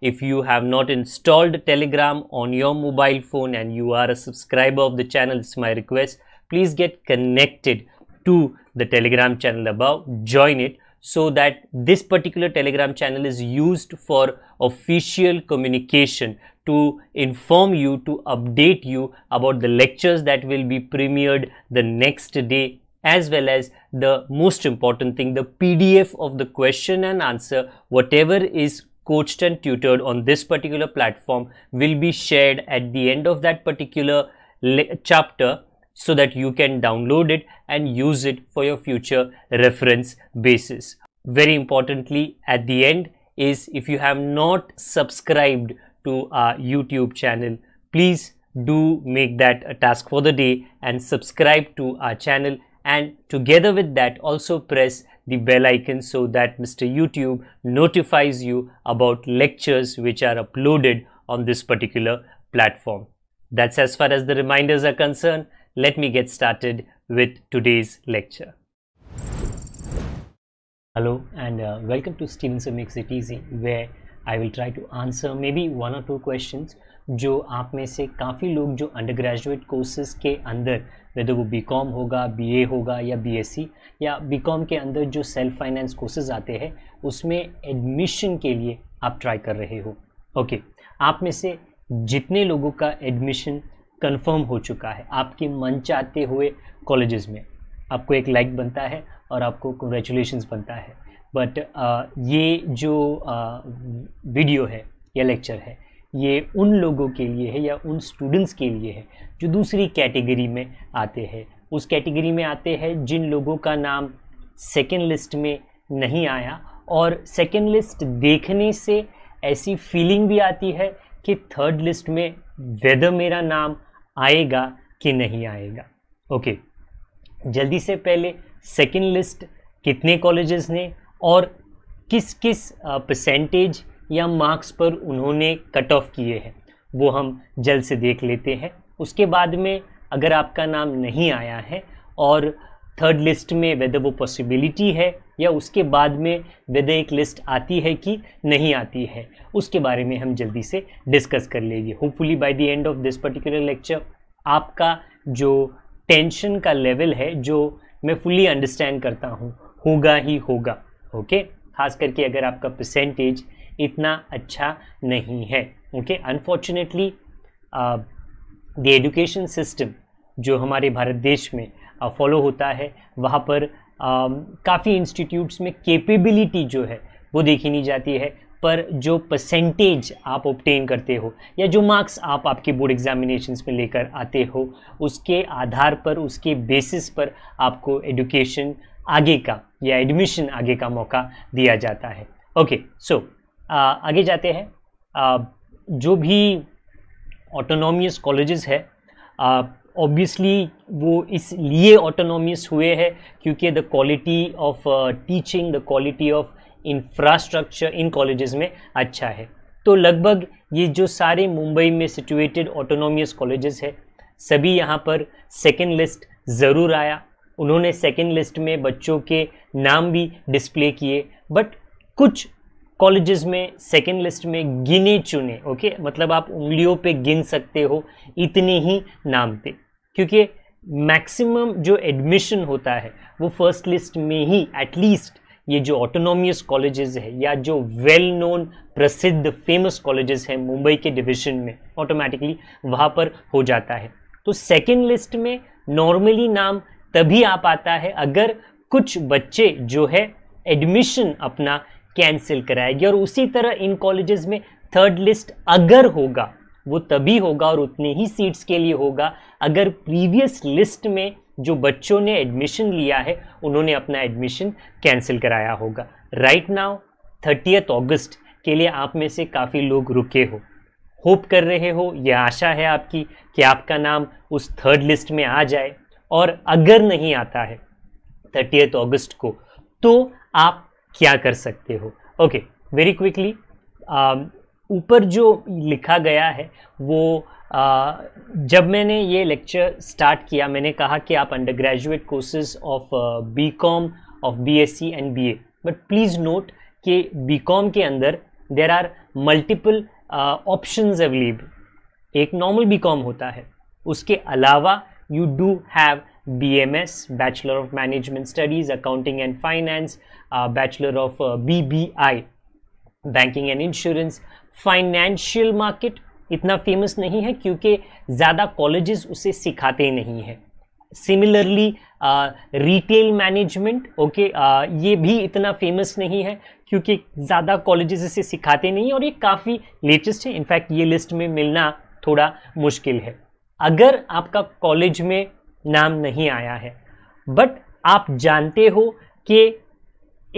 if you have not installed telegram on your mobile phone and you are a subscriber of the channel it's my request please get connected to the telegram channel above join it so that this particular telegram channel is used for official communication to inform you to update you about the lectures that will be premiered the next day as well as the most important thing the pdf of the question and answer whatever is coached and tutored on this particular platform will be shared at the end of that particular chapter so that you can download it and use it for your future reference basis. Very importantly, at the end is if you have not subscribed to our YouTube channel, please do make that a task for the day and subscribe to our channel and together with that also press the bell icon so that Mr. YouTube notifies you about lectures which are uploaded on this particular platform. That's as far as the reminders are concerned. Let me get started with today's lecture. Hello and uh, welcome to Stevenson Makes It Easy where I will try to answer maybe one or two questions, question जो आप में से काफ़ी लोग जो under undergraduate courses के अंदर whether वो बी कॉम होगा बी ए होगा या बी एस सी या बी कॉम के अंदर जो सेल्फ फाइनेंस कोर्सेज आते हैं उसमें एडमिशन के लिए आप ट्राई कर रहे हो ओके okay. आप में से जितने लोगों का एडमिशन कंफर्म हो चुका है आपके मन चाहते हुए कॉलेजेस में आपको एक लाइक बनता है और आपको कंग्रेचुलेशन बनता है बट uh, ये जो uh, वीडियो है या लेक्चर है ये उन लोगों के लिए है या उन स्टूडेंट्स के लिए है जो दूसरी कैटेगरी में आते हैं उस कैटेगरी में आते हैं जिन लोगों का नाम सेकेंड लिस्ट में नहीं आया और सेकेंड लिस्ट देखने से ऐसी फीलिंग भी आती है कि थर्ड लिस्ट में वेदर मेरा नाम आएगा कि नहीं आएगा ओके जल्दी से पहले सेकेंड लिस्ट कितने कॉलेजेस ने और किस किस परसेंटेज uh, या मार्क्स पर उन्होंने कट ऑफ किए हैं वो हम जल्द से देख लेते हैं उसके बाद में अगर आपका नाम नहीं आया है और थर्ड लिस्ट में वेदर वो पॉसिबिलिटी है या उसके बाद में वेदर एक लिस्ट आती है कि नहीं आती है उसके बारे में हम जल्दी से डिस्कस कर लेंगे hopefully by the end of this particular lecture आपका जो टेंशन का लेवल है जो मैं फुली अंडरस्टैंड करता हूँ होगा ही होगा ओके खास करके अगर आपका परसेंटेज इतना अच्छा नहीं है okay unfortunately the education system जो हमारे भारत देश में फॉलो uh, होता है वहाँ पर uh, काफ़ी इंस्टीट्यूट्स में कैपेबिलिटी जो है वो देखी नहीं जाती है पर जो परसेंटेज आप ऑप्टेन करते हो या जो मार्क्स आप आपके बोर्ड एग्जामिनेशंस में लेकर आते हो उसके आधार पर उसके बेसिस पर आपको एडुकेशन आगे का या एडमिशन आगे का मौका दिया जाता है ओके सो आगे जाते हैं जो भी ऑटोनॉमियस कॉलेजेस है ऑब्वियसली वो इसलिए ऑटोनॉमियस हुए हैं क्योंकि the quality of teaching the quality of infrastructure इन कॉलेजेस में अच्छा है तो लगभग ये जो सारे मुंबई में सिचुएटेड ऑटोनोमियस कॉलेजेस है सभी यहाँ पर सेकेंड लिस्ट ज़रूर आया उन्होंने सेकेंड लिस्ट में बच्चों के नाम भी डिस्प्ले किए बट कुछ कॉलेजेस में सेकेंड लिस्ट में गिने चुने ओके मतलब आप उंगलियों पे गिन सकते हो इतने ही नाम पे क्योंकि मैक्सिमम जो एडमिशन होता है वो फर्स्ट लिस्ट में ही एटलीस्ट ये जो ऑटोनोमियस कॉलेजेस है या जो वेल नोन प्रसिद्ध फेमस कॉलेजेस हैं मुंबई के डिवीजन में ऑटोमेटिकली वहाँ पर हो जाता है तो सेकेंड लिस्ट में नॉर्मली नाम तभी आ पाता है अगर कुछ बच्चे जो है एडमिशन अपना कैंसिल कराएगी और उसी तरह इन कॉलेजेस में थर्ड लिस्ट अगर होगा वो तभी होगा और उतने ही सीट्स के लिए होगा अगर प्रीवियस लिस्ट में जो बच्चों ने एडमिशन लिया है उन्होंने अपना एडमिशन कैंसिल कराया होगा राइट नाउ थर्टीथ ऑगस्ट के लिए आप में से काफ़ी लोग रुके हो होप कर रहे हो ये आशा है आपकी कि आपका नाम उस थर्ड लिस्ट में आ जाए और अगर नहीं आता है थर्टीथ ऑगस्ट को तो आप क्या कर सकते हो ओके वेरी क्विकली ऊपर जो लिखा गया है वो आ, uh, जब मैंने ये लेक्चर स्टार्ट किया मैंने कहा कि आप undergraduate courses of B com of B S C and B A but please note कि बी कॉम के अंदर there are multiple option available एक नॉर्मल बी कॉम होता है उसके अलावा you do have BMS, Bachelor of Management Studies, Accounting and Finance, uh, Bachelor of uh, BBI, Banking and Insurance, Financial Market इतना famous नहीं है क्योंकि ज़्यादा कॉलेजेस उसे सिखाते नहीं हैं सिमिलरली रिटेल मैनेजमेंट ओके ये भी इतना फेमस नहीं है क्योंकि ज़्यादा कॉलेजेस इसे सिखाते नहीं और ये काफ़ी लेटेस्ट है इनफैक्ट ये लिस्ट में मिलना थोड़ा मुश्किल है अगर आपका कॉलेज में नाम नहीं आया है बट आप जानते हो कि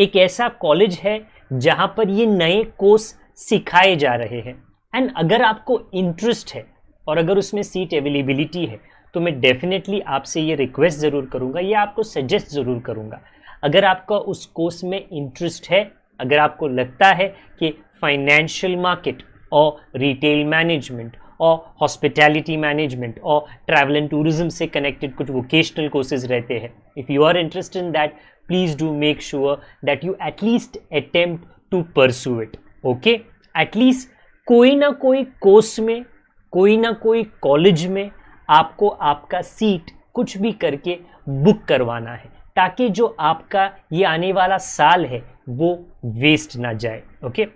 एक ऐसा कॉलेज है जहाँ पर ये नए कोर्स सिखाए जा रहे हैं एंड अगर आपको इंटरेस्ट है और अगर उसमें सीट अवेलेबिलिटी है तो मैं डेफिनेटली आपसे ये रिक्वेस्ट ज़रूर करूँगा या आपको सजेस्ट ज़रूर करूँगा अगर आपका उस कोर्स में इंटरेस्ट है अगर आपको लगता है कि फाइनेंशियल मार्केट और रिटेल मैनेजमेंट और हॉस्पिटैलिटी मैनेजमेंट और ट्रैवल एंड टूरिज्म से कनेक्टेड कुछ वोकेशनल कोर्सेज रहते हैं if you are interest in that please do make sure that you at least attempt to pursue it okay at least कोई ना कोई कोर्स में कोई ना कोई कॉलेज में आपको आपका सीट कुछ भी करके बुक करवाना है ताकि जो आपका ये आने वाला साल है वो वेस्ट ना जाए ओके okay?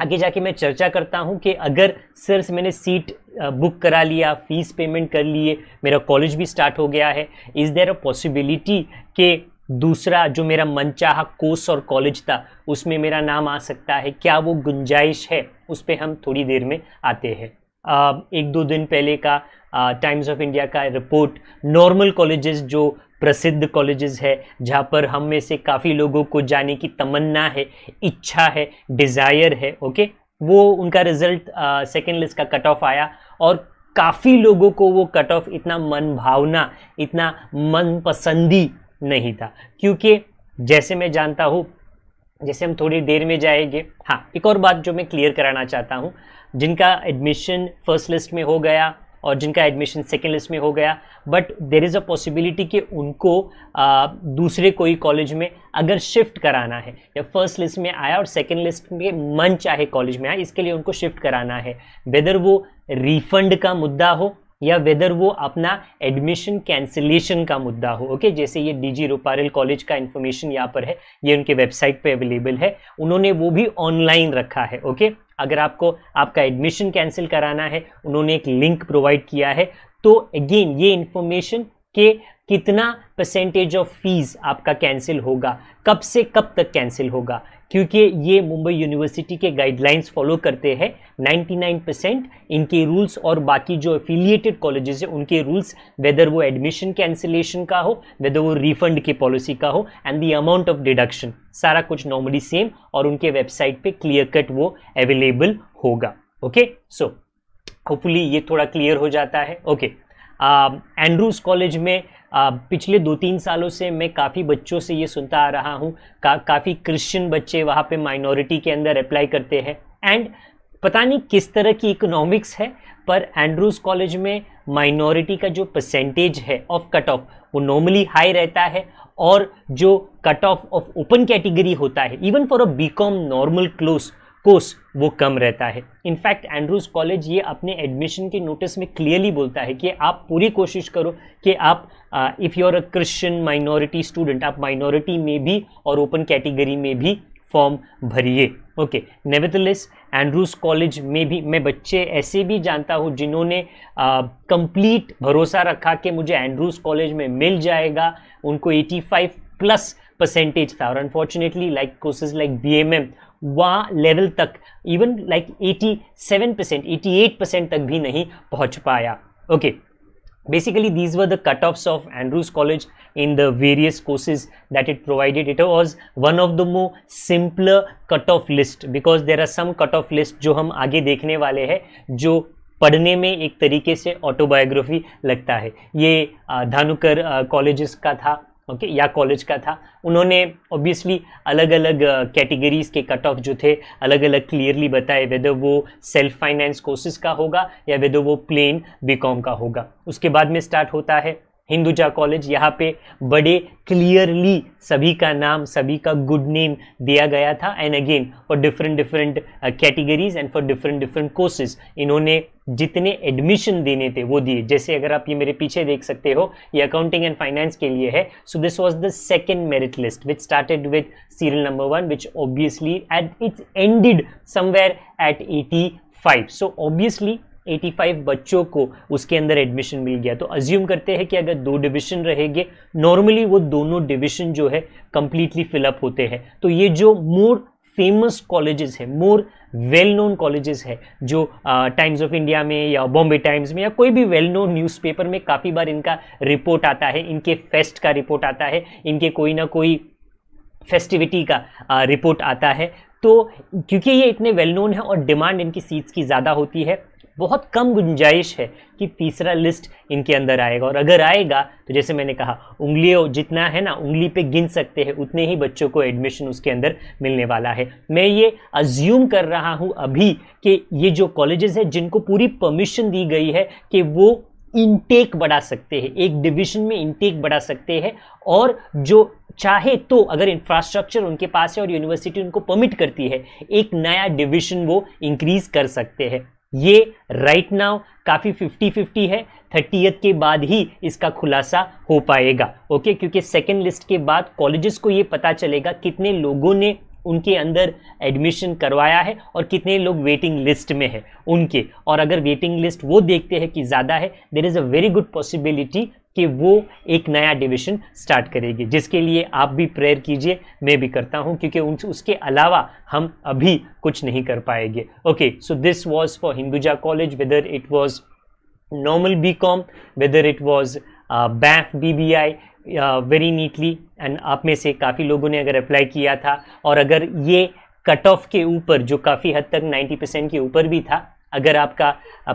आगे जाके मैं चर्चा करता हूँ कि अगर सर से मैंने सीट बुक करा लिया फीस पेमेंट कर लिए मेरा कॉलेज भी स्टार्ट हो गया है इज़ देर अ पॉसिबिलिटी के दूसरा जो मेरा मनचाहा कोर्स और कॉलेज था उसमें मेरा नाम आ सकता है क्या वो गुंजाइश है उस पर हम थोड़ी देर में आते हैं एक दो दिन पहले का टाइम्स ऑफ इंडिया का रिपोर्ट नॉर्मल कॉलेजेस जो प्रसिद्ध कॉलेजेस है जहाँ पर हम में से काफ़ी लोगों को जाने की तमन्ना है इच्छा है डिज़ायर है ओके वो उनका रिजल्ट सेकेंड लिस्ट का कट ऑफ आया और काफ़ी लोगों को वो कट ऑफ इतना मन भावना इतना मन पसंदी नहीं था क्योंकि जैसे मैं जानता हूँ जैसे हम थोड़ी देर में जाएंगे हाँ एक और बात जो मैं क्लियर कराना चाहता हूँ जिनका एडमिशन फर्स्ट लिस्ट में हो गया और जिनका एडमिशन सेकेंड लिस्ट में हो गया but there is a possibility कि उनको आ, दूसरे कोई कॉलेज में अगर शिफ्ट कराना है या फर्स्ट लिस्ट में आया और सेकेंड लिस्ट में मन चाहे कॉलेज में आया इसके लिए उनको शिफ्ट कराना है वेदर वो रिफंड का मुद्दा हो या वेदर वो अपना एडमिशन कैंसिलेशन का मुद्दा हो ओके जैसे ये डीजी रूपारेल कॉलेज का इन्फॉर्मेशन यहाँ पर है ये उनके वेबसाइट पे अवेलेबल है उन्होंने वो भी ऑनलाइन रखा है ओके okay? अगर आपको आपका एडमिशन कैंसिल कराना है उन्होंने एक लिंक प्रोवाइड किया है तो अगेन ये इन्फॉर्मेशन के कितना परसेंटेज ऑफ फीस आपका कैंसिल होगा कब से कब तक कैंसिल होगा क्योंकि ये मुंबई यूनिवर्सिटी के गाइडलाइंस फॉलो करते हैं 99 परसेंट इनके रूल्स और बाकी जो एफिलिएटेड कॉलेजेस हैं उनके रूल्स वेदर वो एडमिशन कैंसिलेशन का हो वेदर वो रिफंड की पॉलिसी का हो and the amount of deduction सारा कुछ नॉर्मली सेम और उनके वेबसाइट पे क्लियर कट वो अवेलेबल होगा ओके सो होपफुली ये थोड़ा क्लियर हो जाता है okay okay, Andrews um, college में आ, uh, पिछले दो तीन सालों से मैं काफ़ी बच्चों से ये सुनता आ रहा हूँ का, काफ़ी क्रिश्चियन बच्चे वहाँ पे माइनॉरिटी के अंदर अप्लाई करते हैं एंड पता नहीं किस तरह की इकोनॉमिक्स है पर एंड्रूज़ कॉलेज में माइनॉरिटी का जो परसेंटेज है ऑफ कट ऑफ वो नॉर्मली हाई रहता है और जो cut off of open category होता है even for a B com normal close course वो कम रहता है इनफैक्ट एंड्रूज कॉलेज ये अपने एडमिशन के नोटिस में क्लियरली बोलता है कि आप पूरी कोशिश करो कि आप if you are a Christian minority student आप माइनॉरिटी में भी और ओपन कैटेगरी में भी फॉर्म भरिए ओके नेवेदलेस एंड्रूज कॉलेज में भी मैं बच्चे ऐसे भी जानता हूँ जिन्होंने कंप्लीट भरोसा रखा कि मुझे एंड्रूज कॉलेज में मिल जाएगा उनको 85 प्लस परसेंटेज था और unfortunately like courses like BMM वहाँ लेवल तक even like eighty seven percent eighty eight percent तक भी नहीं पहुँच पाया okay basically these were the cut offs of Andrews college in the various courses that it provided it was one of the more simpler cut off list because there are some cut off list जो हम आगे देखने वाले हैं जो पढ़ने में एक तरीके से ऑटोबायोग्राफी लगता है ये धानुकर कॉलेज का था ओके या कॉलेज का था उन्होंने ऑब्वियसली अलग अलग कैटेगरीज़ के कट ऑफ जो थे अलग अलग क्लियरली बताए वेदर वो सेल्फ फाइनेंस कोर्सेज का होगा या वेदर वो प्लेन बीकॉम का होगा उसके बाद में स्टार्ट होता है हिंदुजा कॉलेज यहाँ पे बड़े क्लियरली सभी का नाम सभी का गुड नेम दिया गया था and again for different different categories and for different different courses इन्होंने जितने एडमिशन देने थे वो दिए जैसे अगर आप ये मेरे पीछे देख सकते हो ये अकाउंटिंग एंड फाइनेंस के लिए है so this was the second merit list which started with serial number one which obviously at it's ended somewhere at eighty five so obviously 85 बच्चों को उसके अंदर एडमिशन मिल गया तो अज्यूम करते हैं कि अगर दो डिवीज़न रहेंगे नॉर्मली वो दोनों डिवीज़न जो है कम्प्लीटली फिलअप होते हैं तो ये जो मोर फेमस कॉलेजेस है मोर वेल नोन कॉलेजेस है जो टाइम्स ऑफ इंडिया में या बॉम्बे टाइम्स में या कोई भी वेल नोन न्यूज़पेपर में काफ़ी बार इनका रिपोर्ट आता है इनके फेस्ट का रिपोर्ट आता है इनके कोई ना कोई फेस्टिविटी का आ, रिपोर्ट आता है तो क्योंकि ये इतने वेल नोन है और डिमांड इनकी सीट्स की ज़्यादा होती है बहुत कम गुंजाइश है कि तीसरा लिस्ट इनके अंदर आएगा और अगर आएगा तो जैसे मैंने कहा उंगलियों जितना है ना उंगली पे गिन सकते हैं उतने ही बच्चों को एडमिशन उसके अंदर मिलने वाला है मैं ये अज्यूम कर रहा हूँ अभी कि ये जो कॉलेजेस है जिनको पूरी परमिशन दी गई है कि वो इनटेक बढ़ा सकते हैं एक डिवीजन में इनटेक बढ़ा सकते हैं और जो चाहे तो अगर इंफ्रास्ट्रक्चर उनके पास है और यूनिवर्सिटी उनको परमिट करती है एक नया डिवीजन वो इंक्रीज कर सकते हैं ये राइट नाउ काफ़ी 50-50 है थर्टीएत के बाद ही इसका खुलासा हो पाएगा ओके क्योंकि सेकेंड लिस्ट के बाद कॉलेजेस को ये पता चलेगा कितने लोगों ने उनके अंदर एडमिशन करवाया है और कितने लोग वेटिंग लिस्ट में है उनके और अगर वेटिंग लिस्ट वो देखते हैं कि ज़्यादा है there is a very good possibility कि वो एक नया डिविजन स्टार्ट करेगी जिसके लिए आप भी प्रेयर कीजिए मैं भी करता हूँ क्योंकि उन उसके अलावा हम अभी कुछ नहीं कर पाएंगे okay so this was for Hinduja college whether it was normal B com whether it was BAF B B I very neatly and आप में से काफ़ी लोगों ने अगर अप्लाई किया था और अगर ये कट ऑफ के ऊपर जो काफ़ी हद तक 90 परसेंट के ऊपर भी था अगर आपका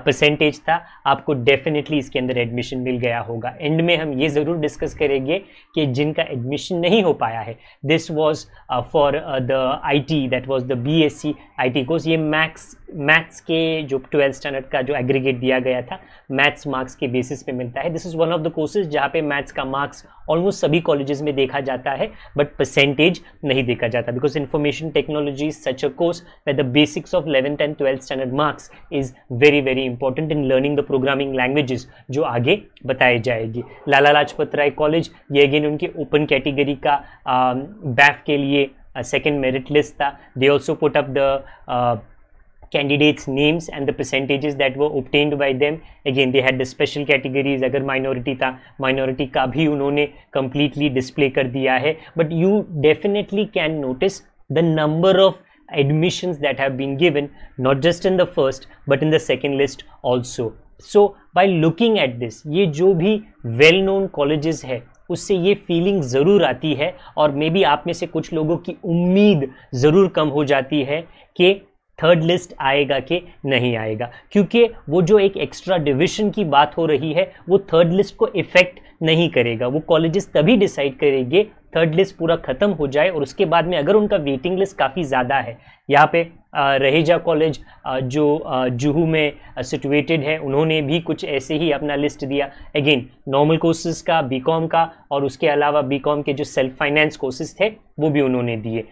परसेंटेज था आपको डेफिनेटली इसके अंदर एडमिशन मिल गया होगा एंड में हम ये ज़रूर डिस्कस करेंगे कि जिनका एडमिशन नहीं हो पाया है this was for the I T that was the B S C I T course ये मैक्स मैथ्स के जो ट्वेल्थ स्टैंडर्ड का जो एग्रीगेट दिया गया था मैथ्स मार्क्स के बेसिस पे मिलता है this is one of the courses जहाँ पे मैथ्स का मार्क्स ऑलमोस्ट सभी कॉलेजेस में देखा जाता है बट परसेंटेज नहीं देखा जाता because information technology is such a course way the basics of eleventh and twelfth standard marks is very very important in learning the programming languages जो आगे बताई जाएगी लाला लाजपत राय कॉलेज ये अगेन उनके ओपन कैटेगरी का बैफ के लिए सेकेंड मेरिट लिस्ट था they also put up the candidates names and the percentages that were obtained by them again they had the special categories agar minority tha minority ka bhi unhone completely display kar diya hai but you definitely can notice the number of admissions that have been given not just in the first but in the second list also so by looking at this ये जो भी well known colleges है उससे ये feeling ज़रूर आती है और मे बी आप में से कुछ लोगों की उम्मीद ज़रूर कम हो जाती है कि थर्ड लिस्ट आएगा कि नहीं आएगा क्योंकि वो जो एक एक्स्ट्रा डिवीजन की बात हो रही है वो थर्ड लिस्ट को इफेक्ट नहीं करेगा वो कॉलेजेस तभी डिसाइड करेंगे थर्ड लिस्ट पूरा ख़त्म हो जाए और उसके बाद में अगर उनका वेटिंग लिस्ट काफ़ी ज़्यादा है यहाँ पे रहेजा कॉलेज जो जुहू में सिचुएटेड है उन्होंने भी कुछ ऐसे ही अपना लिस्ट दिया अगेन नॉर्मल कोर्सेज का बीकॉम का और उसके अलावा बीकॉम के जो सेल्फ फाइनेंस कोर्सेज थे वो भी उन्होंने दिए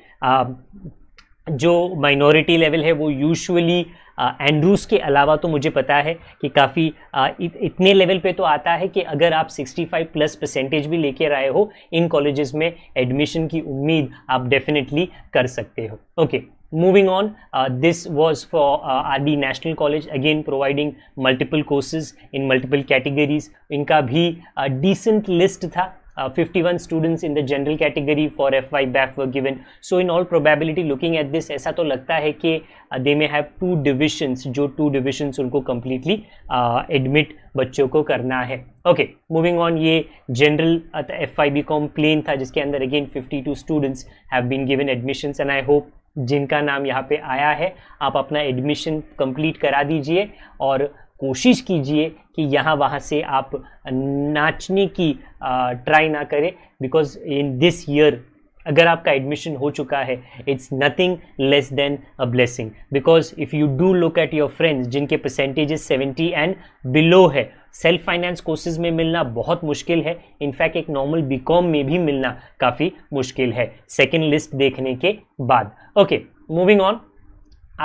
जो माइनॉरिटी लेवल है वो यूजुअली एंड्रूज uh, के अलावा तो मुझे पता है कि काफ़ी uh, इतने लेवल पे तो आता है कि अगर आप 65 प्लस परसेंटेज भी लेकर आए हो इन कॉलेजेस में एडमिशन की उम्मीद आप डेफिनेटली कर सकते हो okay moving on this was for R D national college again providing multiple courses in multiple categories इनका भी डिसेंट uh, लिस्ट था uh, 51 students in the general category for FY BAF were given. So in all probability looking at this ऐसा तो लगता है कि uh, they may have two divisions जो two divisions उनको completely uh, admit बच्चों को करना है ओके मूविंग ऑन ये general F I B com plain था जिसके अंदर अगेन 52 students have been given admissions and I hope जिनका नाम यहाँ पे आया है आप अपना एडमिशन कंप्लीट करा दीजिए और कोशिश कीजिए कि यहाँ वहाँ से आप नाचने की ट्राई ना करें बिकॉज इन दिस ईयर अगर आपका एडमिशन हो चुका है it's nothing less than a blessing because if you do look at your friends जिनके परसेंटेजेस 70 एंड बिलो है सेल्फ फाइनेंस कोर्सेज में मिलना बहुत मुश्किल है इनफैक्ट एक नॉर्मल बी कॉम में भी मिलना काफ़ी मुश्किल है सेकेंड लिस्ट देखने के बाद okay moving on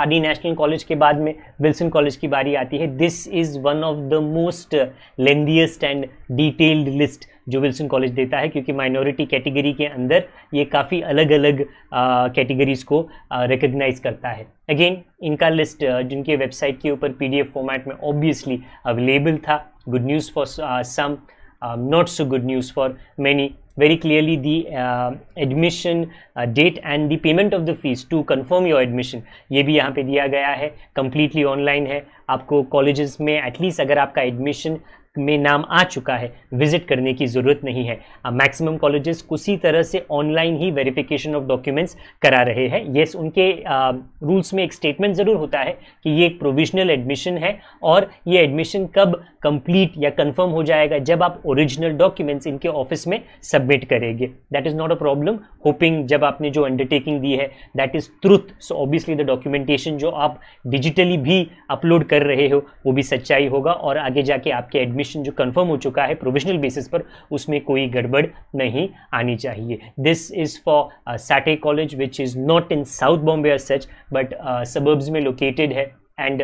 RD national college के बाद में विल्सन कॉलेज की बारी आती है this is one of the most lengthiest and detailed list जो विल्सन कॉलेज देता है क्योंकि माइनॉरिटी कैटेगरी के अंदर ये काफ़ी अलग अलग कैटेगरीज को रिकग्नाइज करता है अगेन इनका लिस्ट जिनके वेबसाइट के ऊपर पीडीएफ फॉर्मेट में ऑब्वियसली अवेलेबल था good news for some not so good news for many very clearly the uh, admission uh, date and the payment of the fees to confirm your admission ये भी यहाँ पे दिया गया है completely online है आपको colleges में at least अगर आपका admission uh, में नाम आ चुका है विजिट करने की ज़रूरत नहीं है मैक्सिमम कॉलेजेस उसी तरह से ऑनलाइन ही वेरिफिकेशन ऑफ डॉक्यूमेंट्स करा रहे हैं येस उनके रूल्स में एक स्टेटमेंट ज़रूर होता है कि ये एक प्रोविजनल एडमिशन है और ये एडमिशन कब कंप्लीट या कंफर्म हो जाएगा जब आप ओरिजिनल डॉक्यूमेंट्स इनके ऑफिस में सबमिट करेंगे that is not a problem hoping जब आपने जो अंडरटेकिंग दी है that is truth so obviously the documentation जो आप डिजिटली भी अपलोड कर रहे हो वो भी सच्चाई होगा और आगे जाके आपके एडमिशन एग्जामिनेशन जो कंफर्म हो चुका है प्रोविजनल बेसिस पर उसमें कोई गड़बड़ नहीं आनी चाहिए this is for Sathaye college which is not in south Bombay or such but suburbs में लोकेटेड है and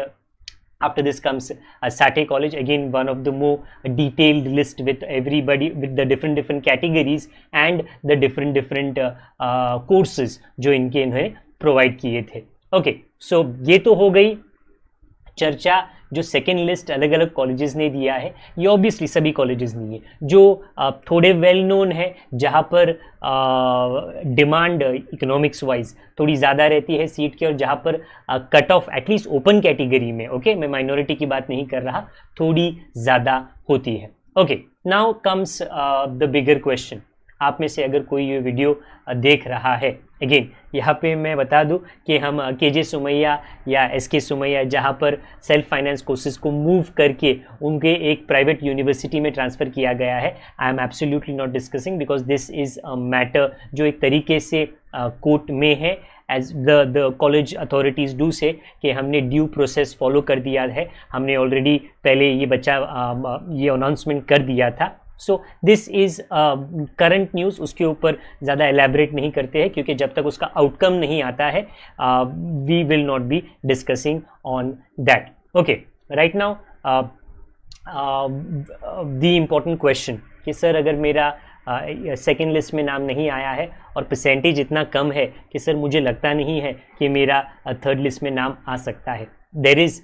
after this comes a uh, satay College again one of the more detailed list with everybody with the different different categories and the different different uh, uh, courses jo inke इन्होंने provide kiye the okay, so ye to ho gayi charcha जो second list अलग अलग colleges ने दिया है ये obviously सभी colleges नहीं है जो थोड़े वेल नोन है जहाँ पर डिमांड इकोनॉमिक्स वाइज थोड़ी ज़्यादा रहती है सीट की और जहाँ पर cut off at least open category में ओके okay? मैं माइनॉरिटी की बात नहीं कर रहा थोड़ी ज़्यादा होती है okay now comes the bigger question आप में से अगर कोई ये वीडियो देख रहा है अगेन यहाँ पे मैं बता दूँ कि हम के जे सुमैया या एस के सुमैया जहाँ पर सेल्फ फाइनेंस कोर्सेज को मूव करके उनके एक प्राइवेट यूनिवर्सिटी में ट्रांसफ़र किया गया है I am absolutely not discussing because this is a matter जो एक तरीके से कोर्ट में है as the the college authorities do say कि हमने ड्यू प्रोसेस फॉलो कर दिया है हमने ऑलरेडी पहले ये बच्चा ये अनाउंसमेंट कर दिया था so this is current news उसके ऊपर ज़्यादा एलेबरेट नहीं करते हैं क्योंकि जब तक उसका आउटकम नहीं आता है we will not be discussing on that okay right now the important question कि सर अगर मेरा सेकेंड uh, लिस्ट में नाम नहीं आया है और परसेंटेज इतना कम है कि सर मुझे लगता नहीं है कि मेरा थर्ड uh, लिस्ट में नाम आ सकता है there is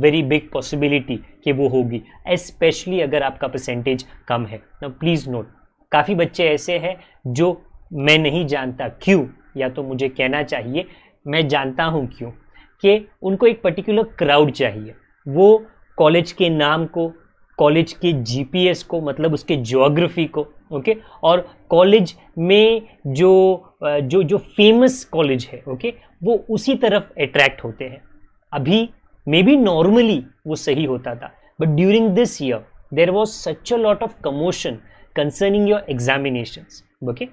very big possibility कि वो होगी एस्पेशली अगर आपका परसेंटेज कम है ना प्लीज़ नोट काफ़ी बच्चे ऐसे हैं जो मैं नहीं जानता क्यों या तो मुझे कहना चाहिए मैं जानता हूँ क्यों कि उनको एक पर्टिकुलर क्राउड चाहिए वो कॉलेज के नाम को कॉलेज के जीपीएस को मतलब उसके जोग्राफी को ओके और कॉलेज में जो जो जो फेमस कॉलेज है ओके वो उसी तरफ अट्रैक्ट होते हैं अभी मे बी नॉर्मली वो सही होता था but during this year there was such a lot of commotion concerning your examination okay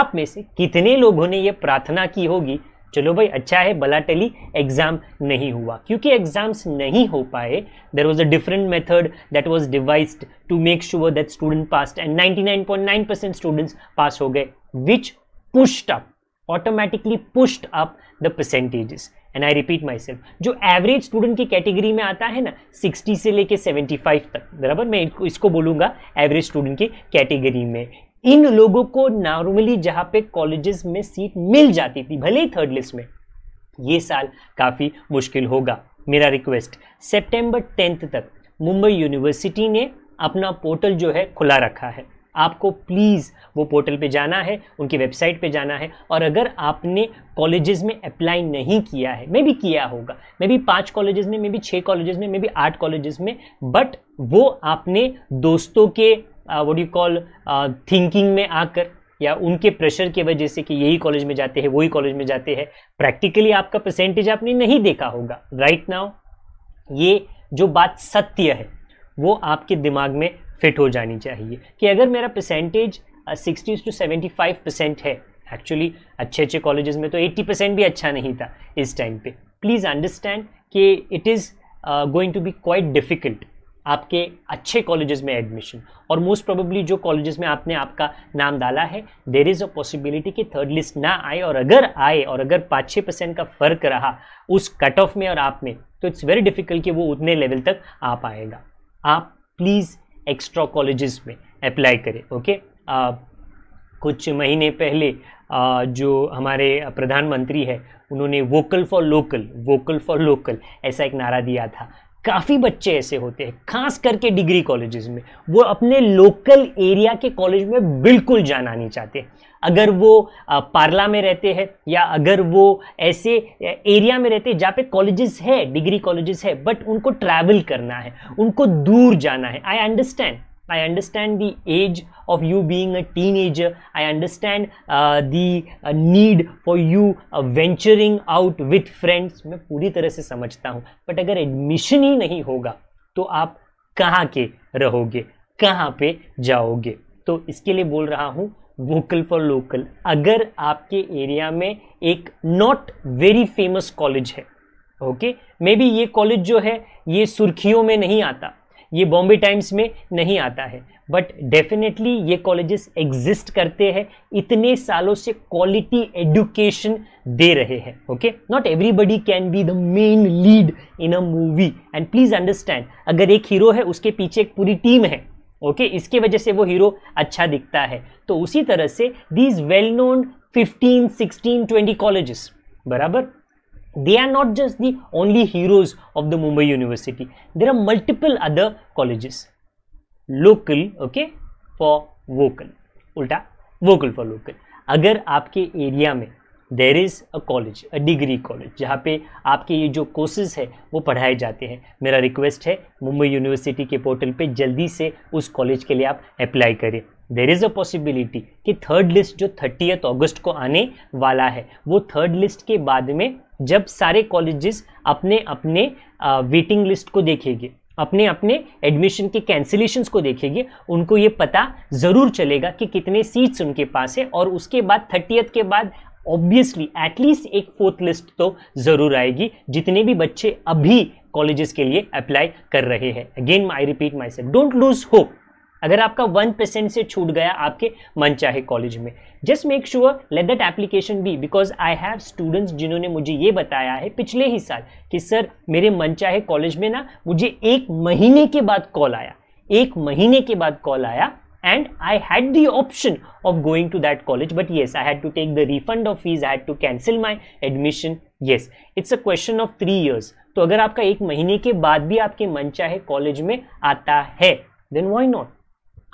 आप में से कितने लोगों ने ये प्रार्थना की होगी चलो भाई अच्छा है बलाटली एग्जाम नहीं हुआ क्योंकि एग्जाम्स नहीं हो पाए there was a different method that was devised to make sure that student pass and nine percent students pass हो गए which pushed up automatically pushed up the percentages and I repeat myself जो average student की category में आता है ना 60 से लेके 75 तक बराबर मैं इसको बोलूंगा एवरेज स्टूडेंट की कैटेगरी में इन लोगों को नॉर्मली जहाँ पे कॉलेजेस में सीट मिल जाती थी भले ही थर्ड लिस्ट में ये साल काफ़ी मुश्किल होगा मेरा रिक्वेस्ट सेप्टेंबर टेंथ तक मुंबई यूनिवर्सिटी ने अपना पोर्टल जो है खुला रखा है आपको प्लीज़ वो पोर्टल पे जाना है उनकी वेबसाइट पे जाना है और अगर आपने कॉलेजेस में अप्लाई नहीं किया है मे भी किया होगा मे भी पाँच कॉलेजेस में मे भी छः कॉलेजेस में मे भी आठ कॉलेजेस में बट वो आपने दोस्तों के वॉट यू कॉल थिंकिंग में आकर या उनके प्रेशर की वजह से कि यही कॉलेज में जाते हैं वही कॉलेज में जाते हैं प्रैक्टिकली आपका परसेंटेज आपने नहीं देखा होगा राइट right नाउ ये जो बात सत्य है वो आपके दिमाग में फिट हो जानी चाहिए कि अगर मेरा percentage sixties to seventy five percent है एक्चुअली अच्छे अच्छे कॉलेजेस में तो एट्टी परसेंट भी अच्छा नहीं था इस टाइम पे प्लीज़ अंडरस्टैंड कि it is going to be quite difficult आपके अच्छे कॉलेजेस में एडमिशन और मोस्ट प्रोबेबली जो कॉलेजेस में आपने आपका नाम डाला है देर इज़ अ पॉसिबिलिटी कि थर्ड लिस्ट ना आए और अगर आए और अगर पाँच छः परसेंट का फ़र्क रहा उस कट ऑफ में और आप में तो इट्स वेरी डिफ़िकल्ट कि वो उतने लेवल तक आ पाएगा आप प्लीज़ एक्स्ट्रा कॉलेजेस में अप्लाई करें ओके आ, कुछ महीने पहले आ, जो हमारे प्रधानमंत्री है उन्होंने vocal for local vocal for local ऐसा एक नारा दिया था काफ़ी बच्चे ऐसे होते हैं खास करके डिग्री कॉलेजेस में वो अपने लोकल एरिया के कॉलेज में बिल्कुल जाना नहीं चाहते अगर वो पार्ला में रहते हैं या अगर वो ऐसे एरिया में रहते हैं जहाँ पे कॉलेजेस है डिग्री कॉलेजेस है बट उनको ट्रैवल करना है उनको दूर जाना है I understand I understand the age of you being a teenager. I understand uh, the uh, need for you uh, venturing out with friends. मैं पूरी तरह से समझता हूँ बट अगर एडमिशन ही नहीं होगा तो आप कहाँ के रहोगे कहाँ पे जाओगे तो इसके लिए बोल रहा हूँ वोकल फॉर लोकल अगर आपके एरिया में एक नॉट वेरी फेमस कॉलेज है ओके मे बी ये कॉलेज जो है ये सुर्खियों में नहीं आता ये बॉम्बे टाइम्स में नहीं आता है बट डेफिनेटली ये कॉलेजेस एग्जिस्ट करते हैं इतने सालों से क्वालिटी एडुकेशन दे रहे हैं okay not everybody can be the main lead in a movie and please understand अगर एक हीरो है उसके पीछे एक पूरी टीम है ओके okay, इसके वजह से वो हीरो अच्छा दिखता है तो उसी तरह से दीज वेल नोन 15, 16, 20 कॉलेजेस बराबर they are not just the only heroes of the Mumbai University. There are multiple other colleges. Local, okay, for vocal. Ulta, vocal for local. अगर आपके एरिया में there is a college a degree college जहाँ पे आपके ये जो courses है वो पढ़ाए जाते हैं मेरा रिक्वेस्ट है मुंबई यूनिवर्सिटी के पोर्टल पे जल्दी से उस कॉलेज के लिए आप अप्लाई करें देर इज़ अ पॉसिबिलिटी कि थर्ड लिस्ट जो थर्टीथ अगस्त को आने वाला है वो थर्ड लिस्ट के बाद में जब सारे कॉलेजेस अपने अपने वेटिंग लिस्ट को देखेंगे अपने अपने एडमिशन के कैंसिलेशन को देखेंगे उनको ये पता ज़रूर चलेगा कि कितने सीट्स उनके पास है और उसके बाद थर्टीथ के बाद ऑब्वियसली एटलीस्ट एक फोर्थ लिस्ट तो ज़रूर आएगी जितने भी बच्चे अभी कॉलेजेस के लिए अप्लाई कर रहे हैं again I repeat myself don't lose hope अगर आपका वन परसेंट से छूट गया आपके मन चाहे कॉलेज में just make sure let that application be because I have students जिन्होंने मुझे ये बताया है पिछले ही साल कि सर मेरे मन चाहे कॉलेज में ना मुझे एक महीने के बाद कॉल आया एक महीने के बाद कॉल आया and I had the option of going to that college but yes I had to take the refund of fees I had to cancel my admission yes it's a question of three तो अगर आपका एक महीने के बाद भी आपके मनचाहे college में आता है देन वाई नॉट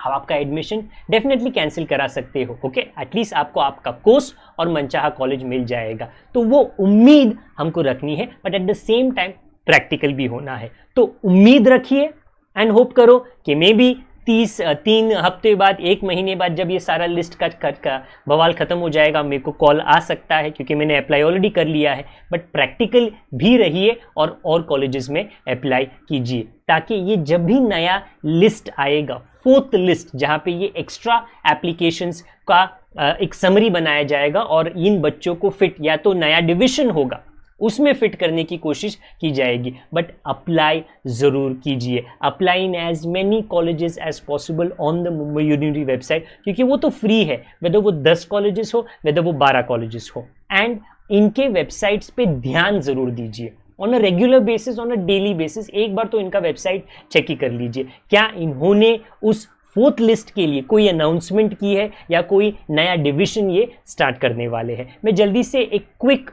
आप आपका एडमिशन डेफिनेटली कैंसिल करा सकते हो ओके एटलीस्ट आपको आपका कोर्स और मनचाहा कॉलेज मिल जाएगा तो वो उम्मीद हमको रखनी है but at the same time practical भी होना है तो उम्मीद रखिए एंड होप करो कि मे बी तीस तीन हफ्ते बाद एक महीने बाद जब ये सारा लिस्ट का कट का बवाल ख़त्म हो जाएगा मेरे को कॉल आ सकता है क्योंकि मैंने अप्लाई ऑलरेडी कर लिया है बट प्रैक्टिकल भी रहिए और और कॉलेजेस में अप्लाई कीजिए ताकि ये जब भी नया लिस्ट आएगा फोर्थ लिस्ट जहाँ पे ये एक्स्ट्रा एप्लीकेशंस का एक समरी बनाया जाएगा और इन बच्चों को फिट या तो नया डिविशन होगा उसमें फिट करने की कोशिश की जाएगी बट अप्लाई ज़रूर कीजिए apply in as many colleges as possible on the Mumbai university website क्योंकि वो तो फ्री है वेदर वो दस कॉलेजेस हो वेदर वो बारह कॉलेजेस हो एंड इनके वेबसाइट्स पे ध्यान ज़रूर दीजिए on a regular basis on a daily basis एक बार तो इनका वेबसाइट चेक ही कर लीजिए क्या इन्होंने उस फोर्थ लिस्ट के लिए कोई अनाउंसमेंट की है या कोई नया डिविजन ये स्टार्ट करने वाले हैं मैं जल्दी से एक क्विक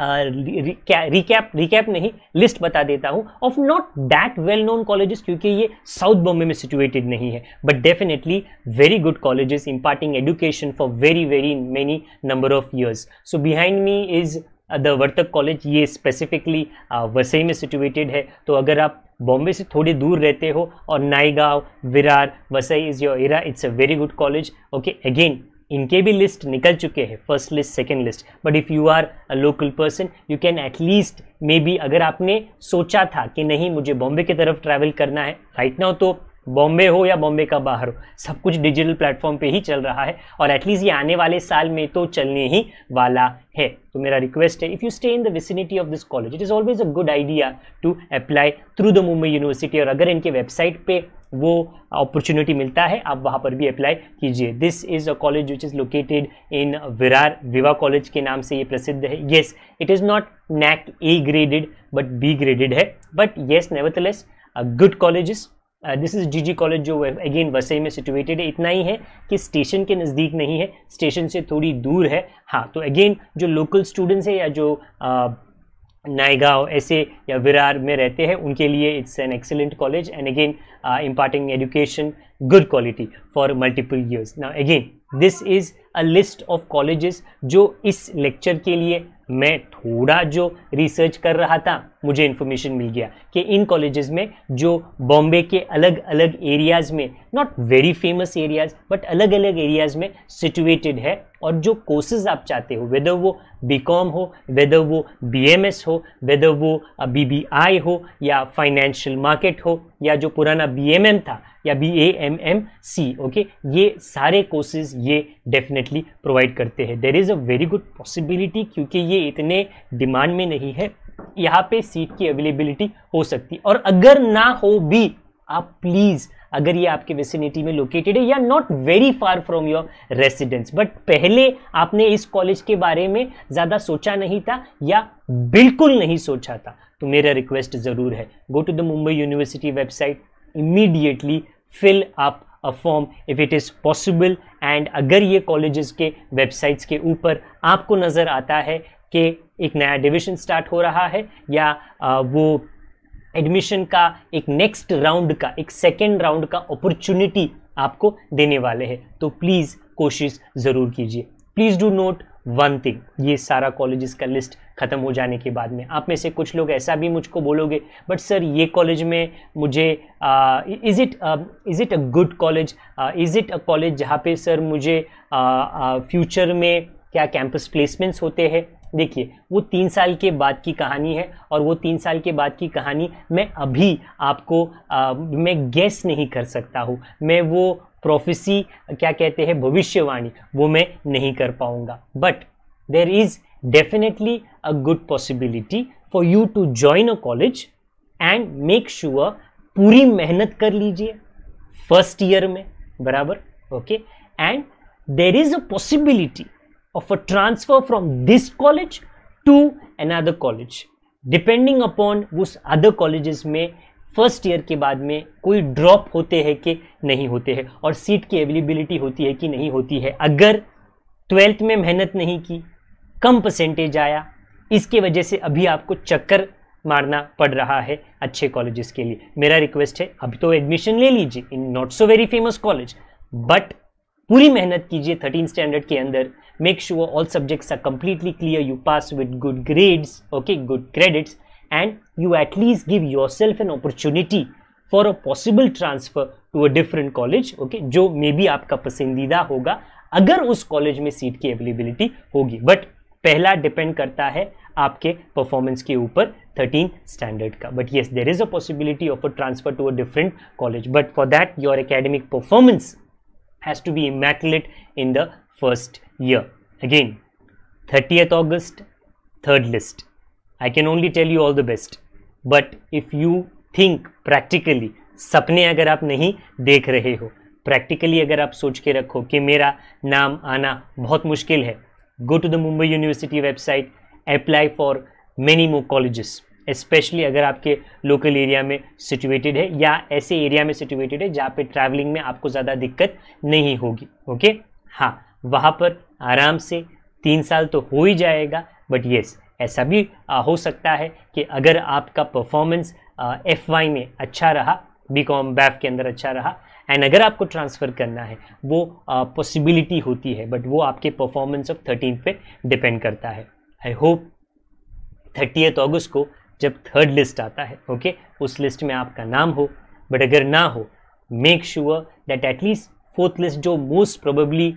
रिकैप रिकैप नहीं लिस्ट बता देता हूँ of not that well known colleges क्योंकि ये साउथ बॉम्बे में सिचुएटेड नहीं है but definitely very good colleges imparting education for very very many number of years so behind me is the Vartak college ये स्पेसिफिकली uh, वसई में सिचुएटेड है तो अगर आप बॉम्बे से थोड़ी दूर रहते हो और Naigaon Virar Vasai is your area it's a very good college okay again इनके भी लिस्ट निकल चुके हैं first list second list but if you are a local person you can at least maybe अगर आपने सोचा था कि नहीं मुझे बॉम्बे की तरफ ट्रैवल करना है राइट नाउ तो बॉम्बे हो या बॉम्बे का बाहर हो सब कुछ डिजिटल प्लेटफॉर्म पे ही चल रहा है और एटलीस्ट ये आने वाले साल में तो चलने ही वाला है तो मेरा रिक्वेस्ट है if you stay in the vicinity of this college it is always a good idea to apply through the Mumbai university और अगर इनके वेबसाइट पे वो अपॉर्चुनिटी मिलता है आप वहाँ पर भी अप्लाई कीजिए this is a college which is located in Virar Viva college के नाम से ये प्रसिद्ध है yes it is not NAAC A graded but B graded है but yes a good colleges this is GG college जो अगेन वसई में सिचुएटेड है इतना ही है कि स्टेशन के नज़दीक नहीं है स्टेशन से थोड़ी दूर है हाँ तो अगेन जो लोकल स्टूडेंट्स हैं या जो uh, नायगांव ऐसे या विरार में रहते हैं उनके लिए it's an excellent college and again imparting education good quality for multiple years ना again this is a list of colleges जो इस लेक्चर के लिए मैं थोड़ा जो रिसर्च कर रहा था मुझे इन्फॉर्मेशन मिल गया कि इन कॉलेजेस में जो बॉम्बे के अलग अलग एरियाज़ में not very famous areas but अलग अलग एरियाज़ में सिचुएटेड है और जो कोर्सेज आप चाहते हो वेदर वो बी कॉम हो वेदर वो बी एम एस हो वेदर वो बी बी आई हो या फाइनेंशियल मार्केट हो या जो पुराना बी एम एम था या B A M M C okay ये सारे कोर्सेज ये डेफिनेटली प्रोवाइड करते हैं there is a very good possibility क्योंकि ये इतने डिमांड में नहीं है यहाँ पे सीट की अवेलेबिलिटी हो सकती और अगर ना हो भी आप प्लीज़ अगर ये आपके वेसिनिटी में लोकेटेड है या not very far from your residence but पहले आपने इस कॉलेज के बारे में ज़्यादा सोचा नहीं था या बिल्कुल नहीं सोचा था तो मेरा रिक्वेस्ट ज़रूर है go to the Mumbai university website immediately fill up a form if it is possible and अगर ये कॉलेजेस के वेबसाइट्स के ऊपर आपको नज़र आता है कि एक नया डिवीजन स्टार्ट हो रहा है या वो एडमिशन का एक नेक्स्ट राउंड का एक सेकेंड राउंड का अपॉर्चुनिटी आपको देने वाले हैं तो प्लीज़ कोशिश ज़रूर कीजिए please do note one thing ये सारा कॉलेजेस का लिस्ट ख़त्म हो जाने के बाद में आप में से कुछ लोग ऐसा भी मुझको बोलोगे बट सर ये कॉलेज में मुझे is it is it a good college is it a college जहाँ पे सर मुझे फ्यूचर uh, uh, में क्या कैंपस प्लेसमेंट्स होते हैं देखिए वो तीन साल के बाद की कहानी है और वो तीन साल के बाद की कहानी मैं अभी आपको आ, मैं गेस नहीं कर सकता हूँ मैं वो प्रोफेसी क्या कहते हैं भविष्यवाणी वो मैं नहीं कर पाऊँगा but there is definitely a good possibility for you to join a college and make sure puri mehnat kar lijiye first year mein barabar okay and there is a possibility of a transfer from this college to another college depending upon us other colleges mein first year के बाद में कोई drop होते हैं कि नहीं होते हैं और सीट की अवेलेबिलिटी होती है कि नहीं होती है अगर ट्वेल्थ में मेहनत नहीं की कम परसेंटेज आया इसके वजह से अभी आपको चक्कर मारना पड़ रहा है अच्छे कॉलेजेस के लिए मेरा रिक्वेस्ट है अभी तो एडमिशन ले लीजिए in not so very famous college but पूरी मेहनत कीजिए थर्टीन स्टैंडर्ड के अंदर make sure all subjects are completely clear you pass with good grades okay good credits and you at least give yourself an opportunity for a possible transfer to a different college okay जो may be आपका पसंदीदा होगा अगर उस college में seat की availability होगी but पहला डिपेंड करता है आपके परफॉर्मेंस के ऊपर 13 स्टैंडर्ड का but yes there is a possibility of a transfer to a different college but for that your academic performance has to be immaculate in the first year again thirtieth August third list I can only tell you all the best but if you think practically सपने अगर आप नहीं देख रहे हो practically अगर आप सोच के रखो कि मेरा नाम आना बहुत मुश्किल है go to the Mumbai University website, apply for many more colleges. Specially अगर आपके लोकल एरिया में सिचुएटेड है या ऐसे एरिया में सिचुएटेड है जहाँ पे ट्रैवलिंग में आपको ज़्यादा दिक्कत नहीं होगी ओके हाँ वहाँ पर आराम से तीन साल तो हो ही जाएगा बट येस ऐसा भी आ, हो सकता है कि अगर आपका परफॉर्मेंस एफ वाई में अच्छा रहा बी कॉम बैफ के अंदर अच्छा रहा एंड अगर आपको ट्रांसफ़र करना है वो पॉसिबिलिटी होती है बट वो आपके परफॉर्मेंस ऑफ थर्टीन पे डिपेंड करता है आई होप थर्टीथ अगस्त को जब थर्ड लिस्ट आता है ओके okay? उस लिस्ट में आपका नाम हो बट अगर ना हो make sure that at least fourth list जो मोस्ट प्रोबेबली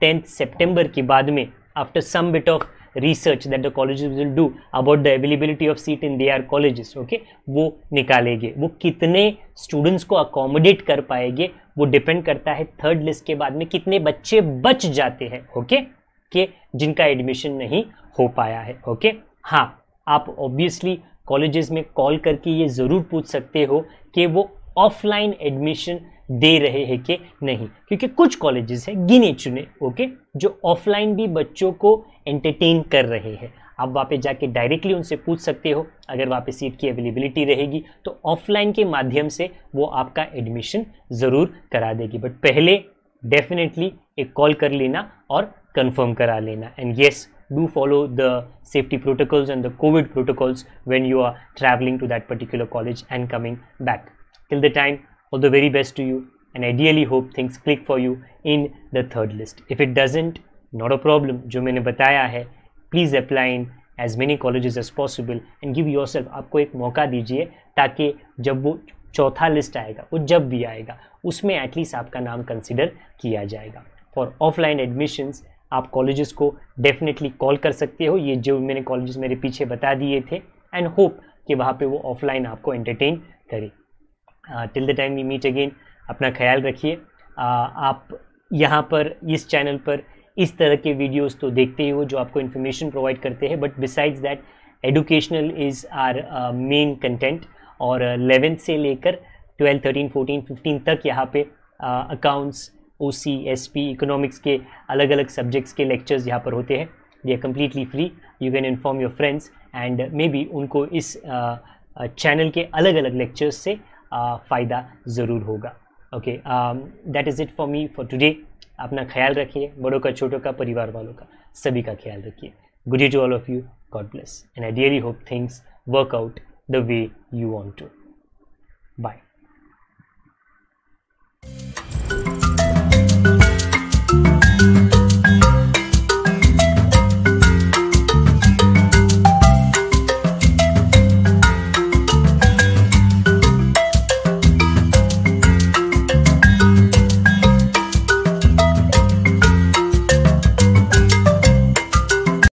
टेंथ सेप्टेम्बर के बाद में after some bit of research that the college will do about the availability of seat in their colleges okay वो निकालेंगे वो कितने स्टूडेंट्स को accommodate कर पाएंगे वो डिपेंड करता है थर्ड लिस्ट के बाद में कितने बच्चे बच जाते हैं ओके okay? के जिनका एडमिशन नहीं हो पाया है ओके okay? हाँ आप ऑब्वियसली कॉलेजेस में कॉल करके ये ज़रूर पूछ सकते हो कि वो ऑफलाइन एडमिशन दे रहे हैं कि नहीं क्योंकि कुछ कॉलेजेस हैं गिने चुने ओके जो ऑफलाइन भी बच्चों को एंटरटेन कर रहे हैं आप वहाँ पे जाके डायरेक्टली उनसे पूछ सकते हो अगर वहाँ पे सीट की अवेलेबिलिटी रहेगी तो ऑफलाइन के माध्यम से वो आपका एडमिशन ज़रूर करा देगी बट पहले डेफिनेटली एक कॉल कर लेना और कंफर्म करा लेना and yes do follow the safety protocols and the Covid protocols when you are travelling to that particular college and coming back till the time All the very best to you and ideally hope things click for you in the third list. If it doesn't, not a problem. jo maine bataya hai please apply in as many colleges as possible and give yourself aapko ek mauka dijiye दीजिए jab wo chautha list aayega wo jab bhi aayega usme at least aapka naam consider kiya jayega for offline admissions आप colleges को definitely call कर सकते हो ये जो मैंने colleges मेरे पीछे बता दिए थे एंड होप कि वहाँ पे वो ऑफलाइन आपको एंटरटेन करे till the time we meet again अपना ख्याल रखिए आप यहाँ पर इस चैनल पर इस तरह के वीडियोस तो देखते ही हो जो आपको इन्फॉर्मेशन प्रोवाइड करते हैं but besides that educational is our main content और एलेवेंथ से लेकर ट्वेल्थ थर्टीन फोर्टीन फिफ्टीन तक यहाँ पे accounts O C S P economics के अलग अलग सब्जेक्ट्स के लेक्चर्स यहाँ पर होते हैं they are completely free you can inform your friends and maybe उनको इस चैनल uh, uh, के अलग अलग लेक्चर्स से फ़ायदा ज़रूर होगा okay that is it for me for today अपना ख्याल रखिए बड़ों का छोटों का परिवार वालों का सभी का ख्याल रखिए good you to all of you God bless and I really hope things work out the way you want to bye